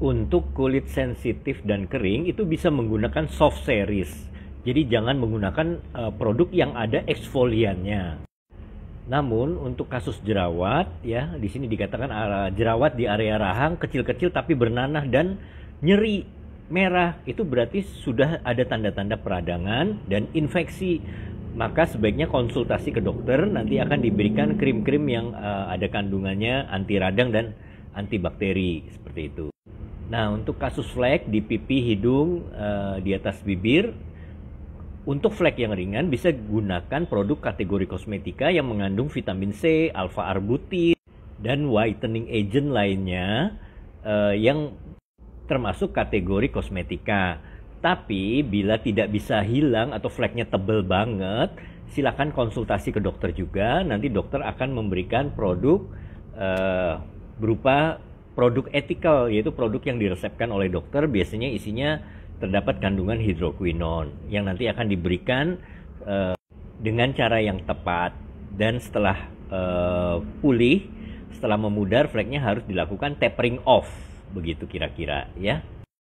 untuk kulit sensitif dan kering itu bisa menggunakan soft series. Jadi jangan menggunakan uh, produk yang ada eksfoliannya. Namun untuk kasus jerawat ya di sini dikatakan uh, jerawat di area rahang kecil-kecil tapi bernanah dan nyeri merah itu berarti sudah ada tanda-tanda peradangan dan infeksi. Maka sebaiknya konsultasi ke dokter nanti akan diberikan krim-krim yang uh, ada kandungannya anti radang dan antibakteri seperti itu. Nah, untuk kasus flek di pipi, hidung, uh, di atas bibir, untuk flek yang ringan bisa gunakan produk kategori kosmetika yang mengandung vitamin C, alfa arbutin, dan whitening agent lainnya uh, yang termasuk kategori kosmetika. Tapi bila tidak bisa hilang atau fleknya tebel banget, silakan konsultasi ke dokter juga. Nanti dokter akan memberikan produk uh, berupa Produk etikal yaitu produk yang diresepkan oleh dokter biasanya isinya terdapat kandungan hidroquinon yang nanti akan diberikan uh, dengan cara yang tepat dan setelah uh, pulih setelah memudar flagnya harus dilakukan tapering off begitu kira-kira ya.